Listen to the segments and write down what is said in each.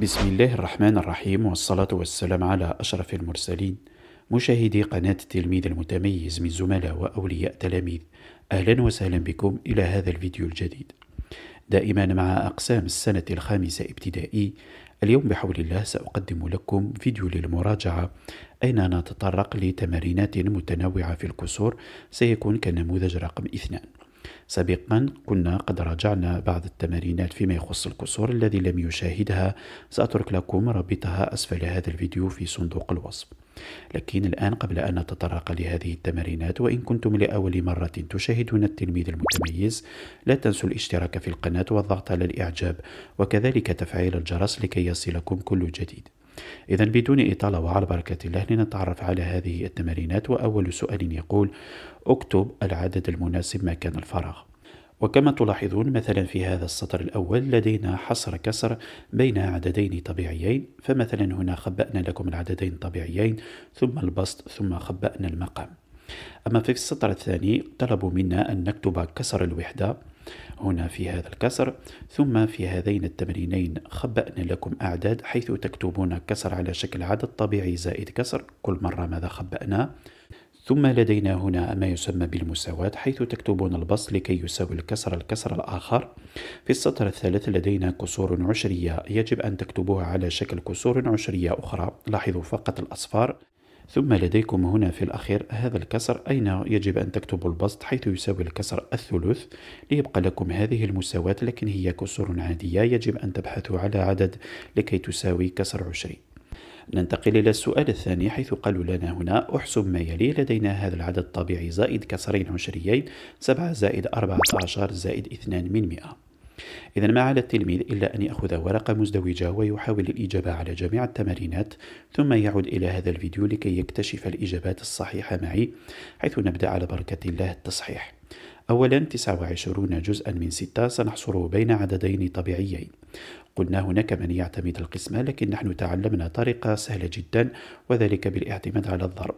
بسم الله الرحمن الرحيم والصلاة والسلام على أشرف المرسلين مشاهدي قناة التلميذ المتميز من زملاء وأولياء تلاميذ أهلا وسهلا بكم إلى هذا الفيديو الجديد دائما مع أقسام السنة الخامسة ابتدائي اليوم بحول الله سأقدم لكم فيديو للمراجعة أين نتطرق لتمارينات متنوعة في الكسور سيكون كنموذج رقم اثنان سابقا كنا قد راجعنا بعض التمارينات فيما يخص الكسور الذي لم يشاهدها سأترك لكم رابطها أسفل هذا الفيديو في صندوق الوصف لكن الآن قبل أن نتطرق لهذه التمارينات وإن كنتم لأول مرة تشاهدون التلميذ المتميز لا تنسوا الاشتراك في القناة والضغط على الإعجاب وكذلك تفعيل الجرس لكي يصلكم كل جديد إذا بدون إطالة وعلى بركة الله لنتعرف على هذه التمارينات وأول سؤال يقول اكتب العدد المناسب مكان الفراغ وكما تلاحظون مثلا في هذا السطر الأول لدينا حصر كسر بين عددين طبيعيين فمثلا هنا خبأنا لكم العددين الطبيعيين ثم البسط ثم خبأنا المقام أما في السطر الثاني طلبوا منا أن نكتب كسر الوحدة هنا في هذا الكسر ثم في هذين التمرينين خبأنا لكم أعداد حيث تكتبون كسر على شكل عدد طبيعي زائد كسر كل مرة ماذا خبأنا ثم لدينا هنا ما يسمى بالمساواة حيث تكتبون البسط لكي يساوي الكسر الكسر الآخر في السطر الثالث لدينا كسور عشرية يجب أن تكتبوها على شكل كسور عشرية أخرى لاحظوا فقط الأصفار ثم لديكم هنا في الأخير هذا الكسر أين يجب أن تكتبوا البسط حيث يساوي الكسر الثلث ليبقى لكم هذه المساواة لكن هي كسور عادية يجب أن تبحثوا على عدد لكي تساوي كسر عشرين ننتقل إلى السؤال الثاني حيث قالوا لنا هنا احسب ما يلي لدينا هذا العدد الطبيعي زائد كسرين عشريين سبعة زائد أربعة عشر زائد اثنان من مئة إذا ما على التلميذ إلا أن يأخذ ورقة مزدوجة ويحاول الإجابة على جميع التمارينات ثم يعود إلى هذا الفيديو لكي يكتشف الإجابات الصحيحة معي حيث نبدأ على بركة الله التصحيح أولا 29 جزءا من 6 سنحصره بين عددين طبيعيين قلنا هناك من يعتمد القسمة لكن نحن تعلمنا طريقة سهلة جدا وذلك بالاعتماد على الضرب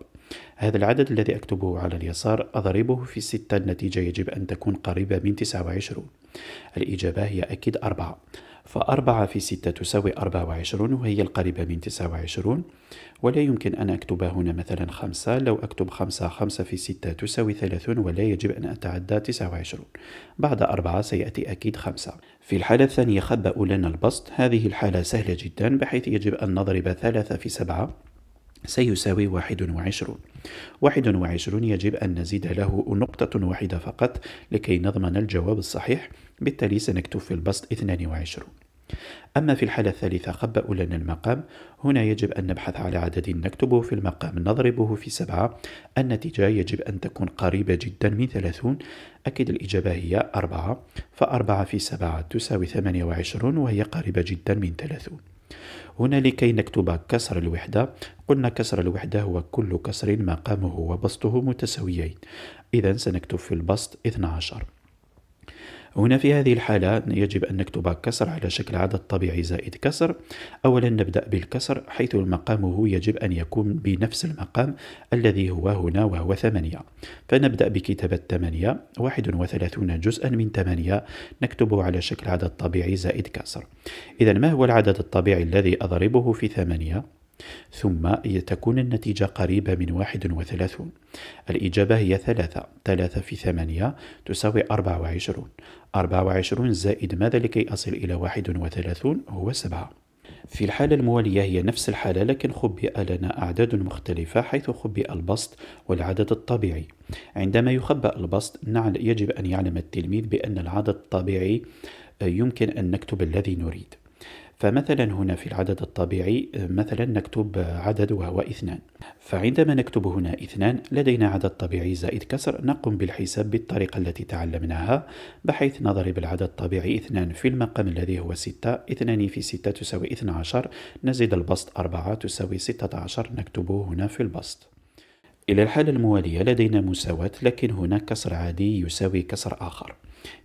هذا العدد الذي أكتبه على اليسار أضربه في 6 النتيجة يجب أن تكون قريبة من 29 الإجابة هي أكيد أربعة فأربعة في ستة تساوي أربعة وعشرون وهي القريبة من تسعة وعشرون ولا يمكن أن أكتب هنا مثلا خمسة لو أكتب خمسة خمسة في ستة تساوي ثلاثون ولا يجب أن أتعدى تسعة وعشرون بعد أربعة سيأتي أكيد خمسة في الحالة الثانية خبأوا لنا البسط هذه الحالة سهلة جدا بحيث يجب أن نضرب ثلاثة في سبعة سيساوي 21 21 يجب أن نزيد له نقطة واحدة فقط لكي نضمن الجواب الصحيح بالتالي سنكتب في البسط 22 أما في الحالة الثالثة خبأوا لنا المقام هنا يجب أن نبحث على عدد نكتبه في المقام نضربه في سبعة النتيجة يجب أن تكون قريبة جدا من 30 أكيد الإجابة هي أربعة فأربعة في سبعة تساوي 28 وهي قريبة جدا من 30 هنا لكي نكتب كسر الوحدة قلنا كسر الوحدة هو كل كسر مقامه وبسطه متساويين إذا سنكتب في البسط 12 هنا في هذه الحالة يجب أن نكتب كسر على شكل عدد طبيعي زائد كسر أولا نبدأ بالكسر حيث مقامه يجب أن يكون بنفس المقام الذي هو هنا وهو ثمانية فنبدأ بكتابة ثمانية واحد وثلاثون جزءا من ثمانية نكتبه على شكل عدد طبيعي زائد كسر إذا ما هو العدد الطبيعي الذي أضربه في ثمانية؟ ثم تكون النتيجة قريبة من 31 الإجابة هي 3 3 في 8 تساوي 24 24 زائد ماذا لكي أصل إلى 31 هو 7 في الحالة الموالية هي نفس الحالة لكن خبئ لنا أعداد مختلفة حيث خبئ البسط والعدد الطبيعي عندما يخبأ البسط نعم، يجب أن يعلم التلميذ بأن العدد الطبيعي آه، يمكن أن نكتب الذي نريد فمثلا هنا في العدد الطبيعي مثلا نكتب عدد وهو اثنان فعندما نكتب هنا اثنان لدينا عدد طبيعي زائد كسر نقوم بالحساب بالطريقة التي تعلمناها بحيث نضرب العدد الطبيعي اثنان في المقام الذي هو ستة اثنان في ستة تساوي عشر نزيد البسط أربعة تساوي ستة عشر نكتبه هنا في البسط إلى الحالة الموالية لدينا مساواة لكن هنا كسر عادي يساوي كسر آخر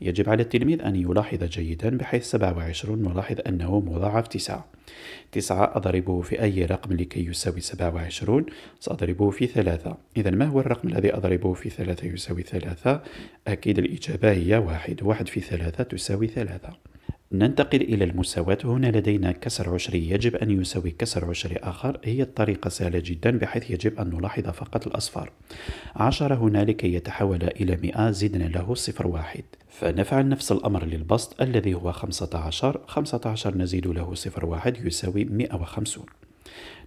يجب على التلميذ أن يلاحظ جيدا بحيث 27 نلاحظ أنه مضاعف 9 9 أضربه في أي رقم لكي يساوي 27 سأضربه في 3 إذا ما هو الرقم الذي أضربه في 3 يساوي 3 أكيد الإجابة هي 1 1 في 3 تساوي 3 ننتقل إلى المساواة هنا لدينا كسر عشري يجب أن يساوي كسر عشري آخر هي الطريقة سهلة جدا بحيث يجب أن نلاحظ فقط الأصفار عشرة هنا لكي يتحول إلى مئة زدنا له صفر واحد فنفعل نفس الأمر للبسط الذي هو خمسة عشر خمسة عشر نزيد له صفر واحد يساوي مئة وخمسون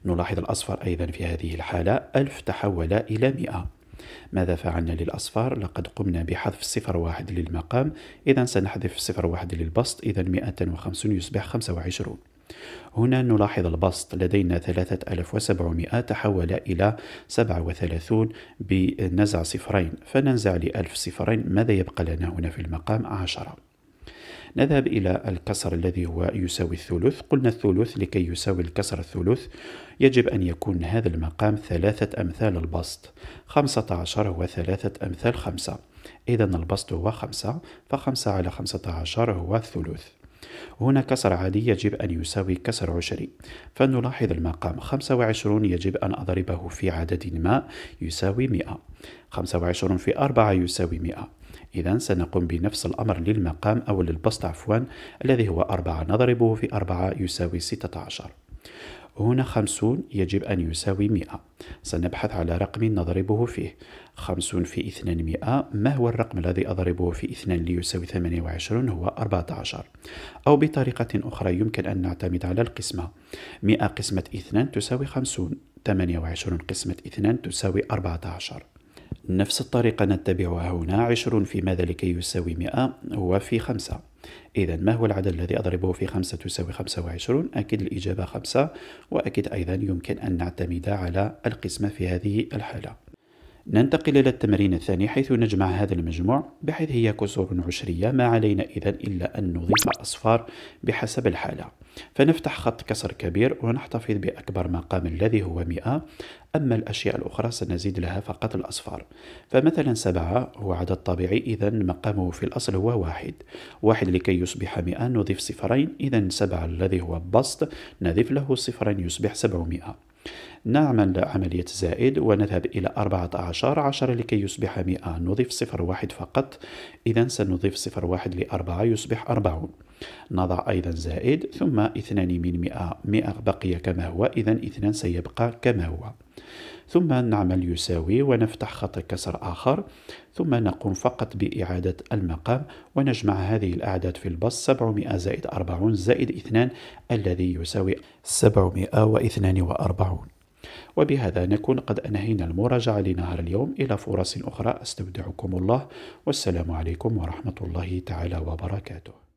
نلاحظ الأصفر أيضا في هذه الحالة ألف تحول إلى مئة ماذا فعلنا للأصفار؟ لقد قمنا بحذف صفر واحد للمقام إذا سنحذف صفر واحد للبسط إذا وخمسون يصبح 25 هنا نلاحظ البسط لدينا 3700 تحول إلى 37 بنزع صفرين فننزع لألف صفرين ماذا يبقى لنا هنا في المقام 10 نذهب إلى الكسر الذي هو يساوي الثلث قلنا الثلث لكي يساوي الكسر الثلث يجب أن يكون هذا المقام ثلاثة أمثال البسط خمسة عشر هو ثلاثة أمثال خمسة إذا البسط هو خمسة فخمسة على خمسة عشر هو الثلث هنا كسر عادي يجب أن يساوي كسر عشري فنلاحظ المقام 25 يجب أن أضربه في عدد ما يساوي 100 25 في 4 يساوي 100 إذا سنقوم بنفس الأمر للمقام أو للبسط عفوا الذي هو أربعة نضربه في أربعة يساوي ستة عشر هنا خمسون يجب أن يساوي مئة سنبحث على رقم نضربه فيه خمسون في اثنان مئة ما هو الرقم الذي أضربه في اثنان ليساوي ثمانية وعشرون هو أربعة عشر أو بطريقة أخرى يمكن أن نعتمد على القسمة مئة قسمة اثنان تساوي خمسون ثمانية وعشرون قسمة اثنان تساوي أربعة عشر نفس الطريقة نتبعها هنا عشر في ماذا لكي يساوي مئة هو في خمسة إذا ما هو العدد الذي أضربه في خمسة تساوي خمسة وعشرون أكيد الإجابة خمسة وأكيد أيضا يمكن أن نعتمد على القسمة في هذه الحالة ننتقل إلى التمرين الثاني حيث نجمع هذا المجموع بحيث هي كسور عشرية ما علينا إذا إلا أن نضيف أصفار بحسب الحالة فنفتح خط كسر كبير ونحتفظ بأكبر مقام الذي هو 100 أما الأشياء الأخرى سنزيد لها فقط الأصفار فمثلا 7 هو عدد طبيعي إذا مقامه في الأصل هو واحد واحد لكي يصبح 100 نضيف صفرين إذا 7 الذي هو بسط نضيف له صفرين يصبح 700 نعمل عملية زائد ونذهب إلى 14 10 لكي يصبح 100 نضيف 0 1 فقط إذا سنضيف صفر واحد لأربعة يصبح 40 نضع أيضا زائد ثم 2 من 100 100 بقي كما هو إذا 2 سيبقى كما هو ثم نعمل يساوي ونفتح خط كسر آخر ثم نقوم فقط بإعادة المقام ونجمع هذه الأعداد في البص 700 زائد 40 زائد 2 الذي يساوي 742 وبهذا نكون قد أنهينا المراجعة لنهار اليوم إلى فرص أخرى أستودعكم الله والسلام عليكم ورحمة الله تعالى وبركاته